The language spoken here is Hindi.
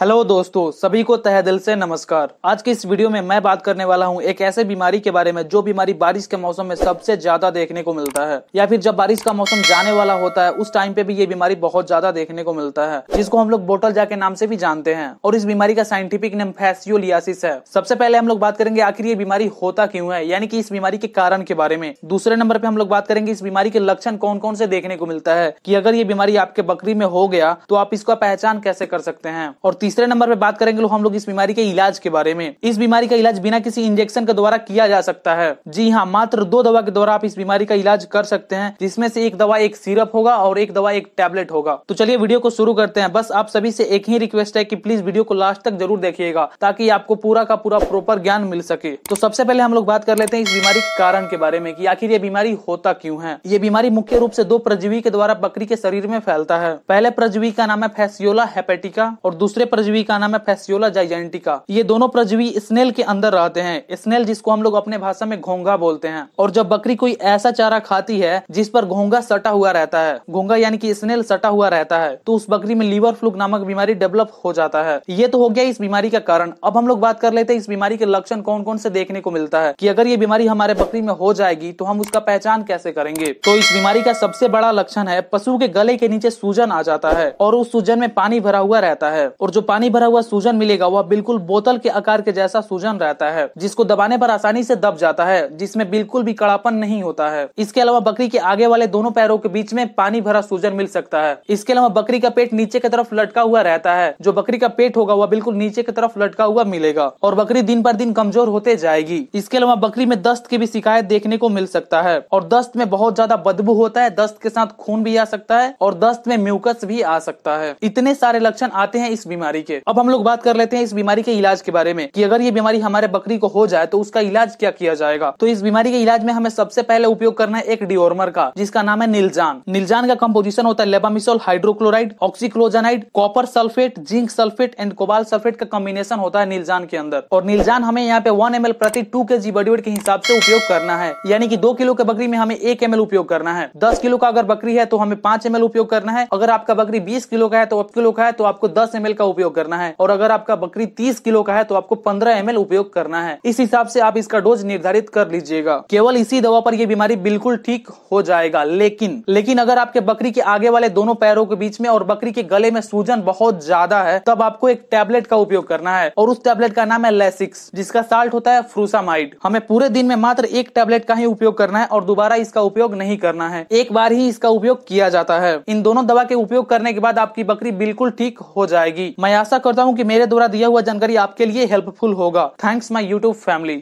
हेलो दोस्तों सभी को तह दिल से नमस्कार आज की इस वीडियो में मैं बात करने वाला हूं एक ऐसे बीमारी के बारे में जो बीमारी बारिश के मौसम में सबसे ज्यादा देखने को मिलता है या फिर जब बारिश का मौसम जाने वाला होता है उस टाइम पे भी ये बीमारी बहुत ज्यादा देखने को मिलता है जिसको हम लोग बोटल जा के नाम से भी जानते हैं और इस बीमारी का साइंटिफिक नेम फैसियोलियासिस है सबसे पहले हम लोग बात करेंगे आखिर ये बीमारी होता क्यों है यानी की इस बीमारी के कारण के बारे में दूसरे नंबर पे हम लोग बात करेंगे इस बीमारी के लक्षण कौन कौन से देखने को मिलता है की अगर ये बीमारी आपके बकरी में हो गया तो आप इसका पहचान कैसे कर सकते हैं और तीसरे नंबर पे बात करेंगे हम लोग इस बीमारी के इलाज के बारे में इस बीमारी का इलाज बिना किसी इंजेक्शन के द्वारा किया जा सकता है जी हाँ मात्र दो दवा के द्वारा आप इस बीमारी का इलाज कर सकते हैं जिसमें से एक दवा एक सिरप होगा और एक दवा एक टेबलेट होगा तो चलिए वीडियो को शुरू करते हैं बस आप सभी से एक ही रिक्वेस्ट है की प्लीज वीडियो को लास्ट तक जरूर देखिएगा ताकि आपको पूरा का पूरा प्रॉपर ज्ञान मिल सके तो सबसे पहले हम लोग बात कर लेते हैं इस बीमारी के कारण के बारे में आखिर ये बीमारी होता क्यूँ है ये बीमारी मुख्य रूप से दो प्रजीवी के द्वारा बकरी के शरीर में फैलता है पहले प्रजीवी का नाम है फैसियोला हेपेटिका और दूसरे प्रजवी का नाम है फेसियोला जाइजेंटिका ये दोनों प्रजवी स्नेल के अंदर रहते हैं स्नेल जिसको हम लोग अपने भाषा में घोंगा बोलते हैं और जब बकरी कोई ऐसा चारा खाती है जिस पर घोंगा सटा हुआ रहता है घोंगा यानी कि स्नेल सटा हुआ रहता है तो उस बकरी में लीवर फ्लूक नामक बीमारी डेवलप हो जाता है ये तो हो गया इस बीमारी का कारण अब हम लोग बात कर लेते हैं इस बीमारी के लक्षण कौन कौन से देखने को मिलता है कि अगर ये बीमारी हमारे बकरी में हो जाएगी तो हम उसका पहचान कैसे करेंगे तो इस बीमारी का सबसे बड़ा लक्षण है पशु के गले के नीचे सूजन आ जाता है और उस सूजन में पानी भरा हुआ रहता है और जो पानी भरा हुआ सूजन मिलेगा वह बिल्कुल बोतल के आकार के जैसा सूजन रहता है जिसको दबाने पर आसानी से दब जाता है जिसमें बिल्कुल भी कड़ापन नहीं होता है इसके अलावा बकरी के आगे वाले दोनों पैरों के बीच में पानी भरा सूजन मिल सकता है इसके अलावा बकरी का पेट नीचे की तरफ लटका हुआ रहता है जो बकरी का पेट होगा वह बिल्कुल नीचे की तरफ लटका हुआ मिलेगा और बकरी दिन पर दिन कमजोर होते जाएगी इसके अलावा बकरी में दस्त की भी शिकायत देखने को मिल सकता है और दस्त में बहुत ज्यादा बदबू होता है दस्त के साथ खून भी आ सकता है और दस्त में म्यूकस भी आ सकता है इतने सारे लक्षण आते हैं इस बीमारी बीमारी के अब हम लोग बात कर लेते हैं इस बीमारी के इलाज के बारे में कि अगर ये बीमारी हमारे बकरी को हो जाए तो उसका इलाज क्या किया जाएगा तो इस बीमारी के इलाज में हमें सबसे पहले उपयोग करना है एक डिओर्मर का जिसका नाम है निलजान निलजान का कम्पोजिशन होता है levamisole hydrochloride oxyclozanide copper sulphate zinc sulphate and cobalt sulphate का कॉम्बिनेशन होता है नीलजान के अंदर और निलजान हमें यहाँ पे वन एम प्रति टू के जी बडीवेट के हिसाब से उपयोग करना है यानी कि दो किलो के बकरी में हमें एक एम उपयोग करना है दस किलो का अगर बकरी है तो हमें पांच एम उपयोग करना है अगर आपका बकरी बीस किलो का है तो किलो का है तो आपको दस एम का उपयोग उपयोग करना है और अगर आपका बकरी तीस किलो का है तो आपको पंद्रह एम उपयोग करना है इस हिसाब से आप इसका डोज निर्धारित कर लीजिएगा केवल इसी दवा पर यह बीमारी बिल्कुल ठीक हो जाएगा लेकिन लेकिन अगर आपके बकरी के आगे वाले दोनों पैरों के बीच में और बकरी के गले में सूजन बहुत ज्यादा है तब आपको एक टैबलेट का उपयोग करना है और उस टैबलेट का नाम है लेसिक्स जिसका साल्ट होता है फ्रूसामाइड हमें पूरे दिन में मात्र एक टैबलेट का ही उपयोग करना है और दोबारा इसका उपयोग नहीं करना है एक बार ही इसका उपयोग किया जाता है इन दोनों दवा के उपयोग करने के बाद आपकी बकरी बिल्कुल ठीक हो जाएगी मैं मैं आशा करता हूँ कि मेरे द्वारा दिया हुआ जानकारी आपके लिए हेल्पफुल होगा थैंक्स माई यूट्यूब फैमिली